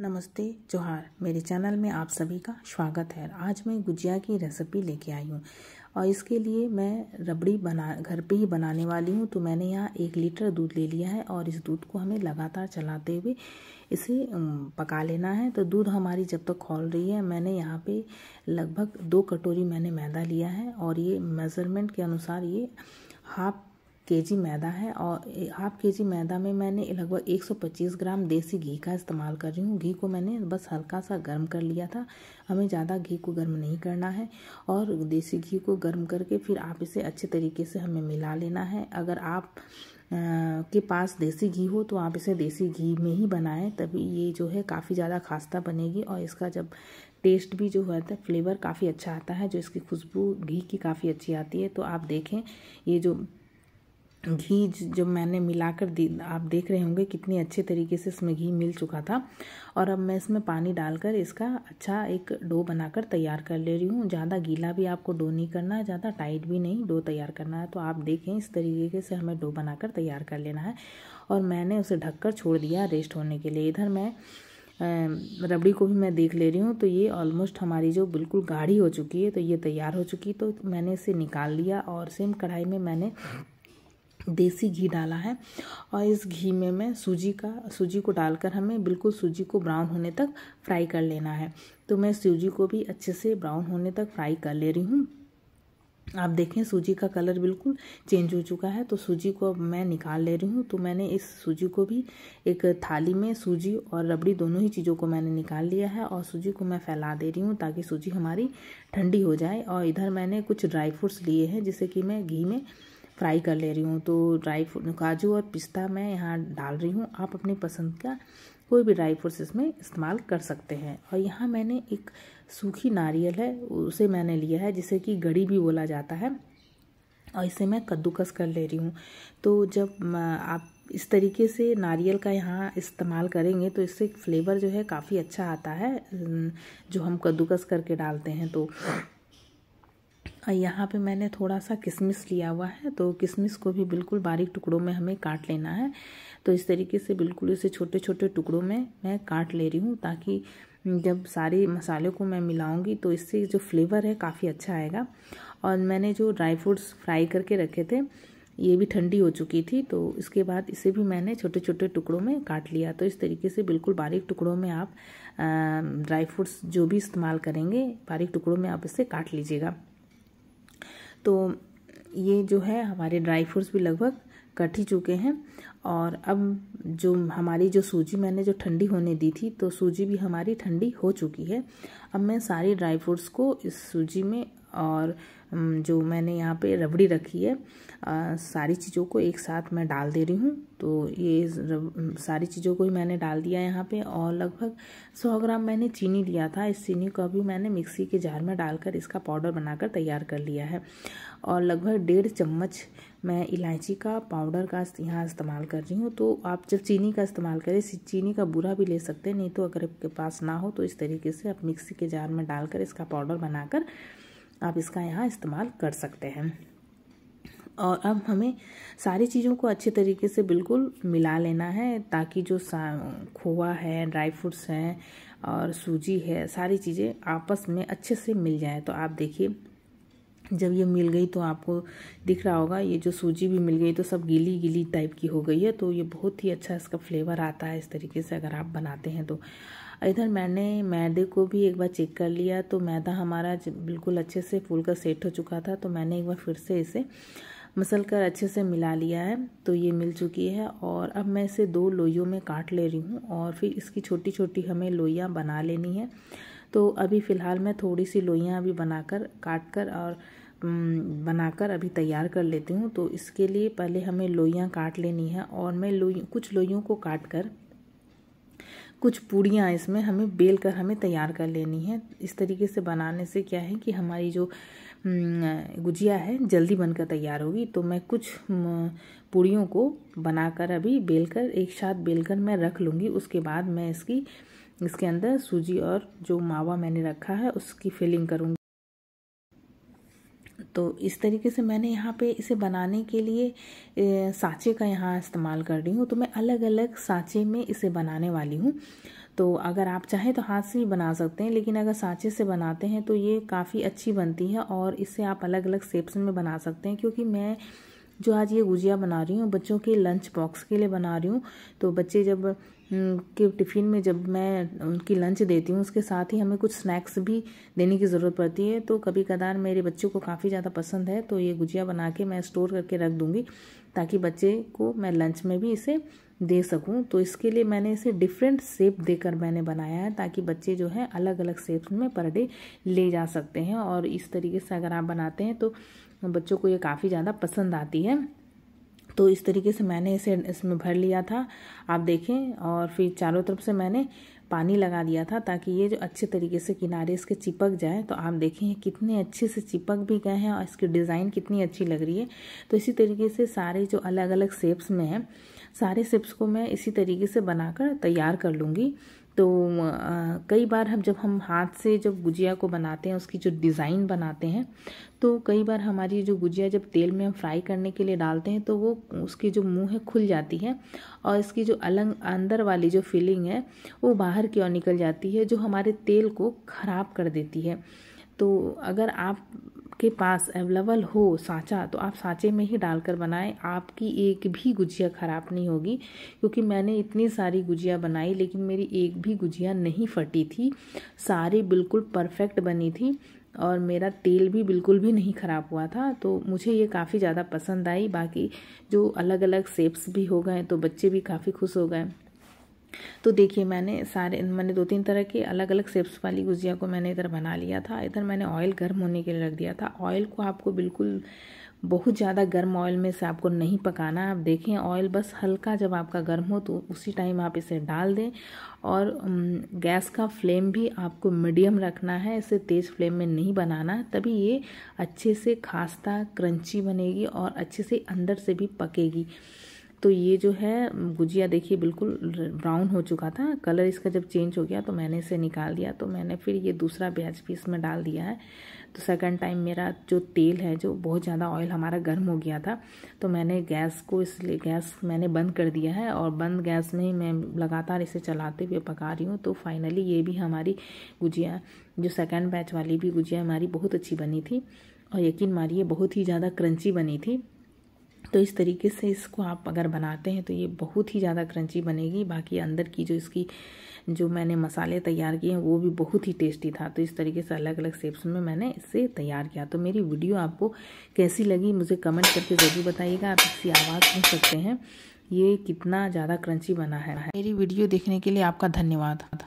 नमस्ते जोहार मेरे चैनल में आप सभी का स्वागत है आज मैं गुजिया की रेसिपी लेके आई हूँ और इसके लिए मैं रबड़ी बना घर पे ही बनाने वाली हूँ तो मैंने यहाँ एक लीटर दूध ले लिया है और इस दूध को हमें लगातार चलाते हुए इसे पका लेना है तो दूध हमारी जब तक तो खोल रही है मैंने यहाँ पे लगभग दो कटोरी मैंने मैदा लिया है और ये मेज़रमेंट के अनुसार ये हाफ केजी मैदा है और हाफ के जी मैदा में मैंने लगभग 125 ग्राम देसी घी का इस्तेमाल कर रही हूँ घी को मैंने बस हल्का सा गर्म कर लिया था हमें ज़्यादा घी को गर्म नहीं करना है और देसी घी को गर्म करके फिर आप इसे अच्छे तरीके से हमें मिला लेना है अगर आप के पास देसी घी हो तो आप इसे देसी घी में ही बनाएं तभी ये जो है काफ़ी ज़्यादा खास्ता बनेगी और इसका जब टेस्ट भी जो होता है फ्लेवर काफ़ी अच्छा आता है जो इसकी खुशबू घी की काफ़ी अच्छी आती है तो आप देखें ये जो घी जो मैंने मिलाकर दी आप देख रहे होंगे कितनी अच्छे तरीके से इसमें घी मिल चुका था और अब मैं इसमें पानी डालकर इसका अच्छा एक डो बनाकर तैयार कर ले रही हूँ ज़्यादा गीला भी आपको डो नहीं करना है ज़्यादा टाइट भी नहीं डो तैयार करना है तो आप देखें इस तरीके से हमें डो बनाकर तैयार कर लेना है और मैंने उसे ढककर छोड़ दिया रेस्ट होने के लिए इधर मैं रबड़ी को भी मैं देख ले रही हूँ तो ये ऑलमोस्ट हमारी जो बिल्कुल गाढ़ी हो चुकी है तो ये तैयार हो चुकी है तो मैंने इसे निकाल लिया और सेम कढ़ाई में मैंने देसी घी डाला है और इस घी में मैं सूजी का सूजी को डालकर हमें बिल्कुल सूजी को ब्राउन होने तक फ्राई कर लेना है तो मैं सूजी को भी अच्छे से ब्राउन होने तक फ्राई कर ले रही हूँ आप देखें सूजी का कलर बिल्कुल चेंज हो चुका है तो सूजी को अब मैं निकाल ले रही हूँ तो मैंने इस सूजी को भी एक थाली में सूजी और रबड़ी दोनों ही चीज़ों को मैंने निकाल लिया है और सूजी को मैं फैला दे रही हूँ ताकि सूजी हमारी ठंडी हो जाए और इधर मैंने कुछ ड्राई फ्रूट्स लिए हैं जिसे कि मैं घी में फ्राई कर ले रही हूँ तो ड्राई फ्रूट काजू और पिस्ता मैं यहाँ डाल रही हूँ आप अपनी पसंद का कोई भी ड्राई फ्रूट्स इसमें इस्तेमाल कर सकते हैं और यहाँ मैंने एक सूखी नारियल है उसे मैंने लिया है जिसे कि गड़ी भी बोला जाता है और इसे मैं कद्दूकस कर ले रही हूँ तो जब आप इस तरीके से नारियल का यहाँ इस्तेमाल करेंगे तो इससे फ्लेवर जो है काफ़ी अच्छा आता है जो हम कद्दूकस करके डालते हैं तो यहाँ पे मैंने थोड़ा सा किशमिश लिया हुआ है तो किशमिश को भी बिल्कुल बारीक टुकड़ों में हमें काट लेना है तो इस तरीके से बिल्कुल इसे छोटे छोटे टुकड़ों में मैं काट ले रही हूँ ताकि जब सारे मसाले को मैं मिलाऊंगी तो इससे जो फ्लेवर है काफ़ी अच्छा आएगा और मैंने जो ड्राई फ्रूट्स फ्राई करके रखे थे ये भी ठंडी हो चुकी थी तो इसके बाद इसे भी मैंने छोटे छोटे टुकड़ों में काट लिया तो इस तरीके से बिल्कुल बारीक टुकड़ों में आप ड्राई फ्रूट्स जो भी इस्तेमाल करेंगे बारीक टुकड़ों में आप इसे काट लीजिएगा तो ये जो है हमारे ड्राई फ्रूट्स भी लगभग कट ही चुके हैं और अब जो हमारी जो सूजी मैंने जो ठंडी होने दी थी तो सूजी भी हमारी ठंडी हो चुकी है अब मैं सारी ड्राई फ्रूट्स को इस सूजी में और जो मैंने यहाँ पे रबड़ी रखी है आ, सारी चीज़ों को एक साथ मैं डाल दे रही हूँ तो ये रब, सारी चीज़ों को ही मैंने डाल दिया यहाँ पे और लगभग 100 ग्राम मैंने चीनी लिया था इस चीनी को अभी मैंने मिक्सी के जार में डालकर इसका पाउडर बनाकर तैयार कर लिया है और लगभग डेढ़ चम्मच मैं इलायची का पाउडर का यहाँ इस्तेमाल कर रही हूँ तो आप जब चीनी का इस्तेमाल करें चीनी का बुरा भी ले सकते हैं नहीं तो अगर आपके पास ना हो तो इस तरीके से आप मिक्सी के जार में डालकर इसका पाउडर बनाकर आप इसका यहाँ इस्तेमाल कर सकते हैं और अब हमें सारी चीज़ों को अच्छे तरीके से बिल्कुल मिला लेना है ताकि जो खोआ है ड्राई फ्रूट्स हैं और सूजी है सारी चीज़ें आपस में अच्छे से मिल जाए तो आप देखिए जब ये मिल गई तो आपको दिख रहा होगा ये जो सूजी भी मिल गई तो सब गीली गीली टाइप की हो गई है तो ये बहुत ही अच्छा इसका फ्लेवर आता है इस तरीके से अगर आप बनाते हैं तो इधर मैंने मैदे को भी एक बार चेक कर लिया तो मैदा हमारा बिल्कुल अच्छे से फूल का सेट हो चुका था तो मैंने एक बार फिर से इसे मसल कर अच्छे से मिला लिया है तो ये मिल चुकी है और अब मैं इसे दो लोइयों में काट ले रही हूँ और फिर इसकी छोटी छोटी हमें लोइयाँ बना लेनी है तो अभी फ़िलहाल मैं थोड़ी सी लोइयाँ अभी बनाकर काट कर और बनाकर अभी तैयार कर लेती हूँ तो इसके लिए पहले हमें लोइयाँ काट लेनी है और मैं लोई कुछ लोइयों को काट कर कुछ पूड़ियाँ इसमें हमें बेल कर हमें तैयार कर लेनी है इस तरीके से बनाने से क्या है कि हमारी जो हम्म, गुजिया है जल्दी बनकर तैयार होगी तो मैं कुछ पूड़ियों को बनाकर अभी बेल कर एक साथ बेल कर मैं रख लूँगी उसके बाद मैं इसकी इसके अंदर सूजी और जो मावा मैंने रखा है उसकी फिलिंग करूँगी तो इस तरीके से मैंने यहाँ पे इसे बनाने के लिए सांचे का यहाँ इस्तेमाल कर रही हूँ तो मैं अलग अलग सांचे में इसे बनाने वाली हूँ तो अगर आप चाहें तो हाथ से भी बना सकते हैं लेकिन अगर सांचे से बनाते हैं तो ये काफ़ी अच्छी बनती है और इसे आप अलग अलग शेप्स में बना सकते हैं क्योंकि मैं जो आज ये गुजिया बना रही हूँ बच्चों के लंच बॉक्स के लिए बना रही हूँ तो बच्चे जब के टिफ़िन में जब मैं उनकी लंच देती हूँ उसके साथ ही हमें कुछ स्नैक्स भी देने की ज़रूरत पड़ती है तो कभी कदार मेरे बच्चों को काफ़ी ज़्यादा पसंद है तो ये गुजिया बना के मैं स्टोर करके रख दूँगी ताकि बच्चे को मैं लंच में भी इसे दे सकूँ तो इसके लिए मैंने इसे डिफरेंट सेप देकर मैंने बनाया है ताकि बच्चे जो है अलग अलग सेप में पर डे ले जा सकते हैं और इस तरीके से अगर आप बनाते हैं तो बच्चों को ये काफ़ी ज़्यादा पसंद आती है तो इस तरीके से मैंने इसे इसमें भर लिया था आप देखें और फिर चारों तरफ से मैंने पानी लगा दिया था ताकि ये जो अच्छे तरीके से किनारे इसके चिपक जाए तो आप देखें कितने अच्छे से चिपक भी गए हैं और इसकी डिज़ाइन कितनी अच्छी लग रही है तो इसी तरीके से सारे जो अलग अलग शेप्स में हैं सारे शेप्स को मैं इसी तरीके से बनाकर तैयार कर लूँगी तो कई बार हम जब हम हाथ से जब गुजिया को बनाते हैं उसकी जो डिज़ाइन बनाते हैं तो कई बार हमारी जो गुजिया जब तेल में हम फ्राई करने के लिए डालते हैं तो वो उसकी जो मुंह है खुल जाती है और इसकी जो अलग अंदर वाली जो फीलिंग है वो बाहर की ओर निकल जाती है जो हमारे तेल को ख़राब कर देती है तो अगर आप आपके पास अवेलेबल हो सांचा तो आप सांचे में ही डालकर बनाएं आपकी एक भी गुजिया ख़राब नहीं होगी क्योंकि मैंने इतनी सारी गुजिया बनाई लेकिन मेरी एक भी गुजिया नहीं फटी थी सारी बिल्कुल परफेक्ट बनी थी और मेरा तेल भी बिल्कुल भी नहीं ख़राब हुआ था तो मुझे ये काफ़ी ज़्यादा पसंद आई बाकी जो अलग अलग सेप्स भी हो गए तो बच्चे भी काफ़ी खुश हो गए तो देखिए मैंने सारे मैंने दो तीन तरह के अलग अलग सेप्स वाली गुजिया को मैंने इधर बना लिया था इधर मैंने ऑयल गर्म होने के लिए रख दिया था ऑयल को आपको बिल्कुल बहुत ज़्यादा गर्म ऑयल में से आपको नहीं पकाना आप देखें ऑयल बस हल्का जब आपका गर्म हो तो उसी टाइम आप इसे डाल दें और गैस का फ्लेम भी आपको मीडियम रखना है इसे तेज़ फ्लेम में नहीं बनाना तभी ये अच्छे से खास्ता क्रंची बनेगी और अच्छे से अंदर से भी पकेगी तो ये जो है गुजिया देखिए बिल्कुल ब्राउन हो चुका था कलर इसका जब चेंज हो गया तो मैंने इसे निकाल दिया तो मैंने फिर ये दूसरा प्याज भी इसमें डाल दिया है तो सेकंड टाइम मेरा जो तेल है जो बहुत ज़्यादा ऑयल हमारा गर्म हो गया था तो मैंने गैस को इसलिए गैस मैंने बंद कर दिया है और बंद गैस में मैं लगातार इसे चलाते हुए पका रही हूँ तो फाइनली ये भी हमारी गुजिया जो सेकेंड बैच वाली भी गुजिया हमारी बहुत अच्छी बनी थी और यकीन मारिए बहुत ही ज़्यादा क्रंची बनी थी तो इस तरीके से इसको आप अगर बनाते हैं तो ये बहुत ही ज़्यादा क्रंची बनेगी बाकी अंदर की जो इसकी जो मैंने मसाले तैयार किए हैं वो भी बहुत ही टेस्टी था तो इस तरीके से अलग अलग सेप्स में मैंने इसे तैयार किया तो मेरी वीडियो आपको कैसी लगी मुझे कमेंट करके ज़रूर बताइएगा आप इसकी आवाज़ सुन सकते हैं ये कितना ज़्यादा क्रंची बना है मेरी वीडियो देखने के लिए आपका धन्यवाद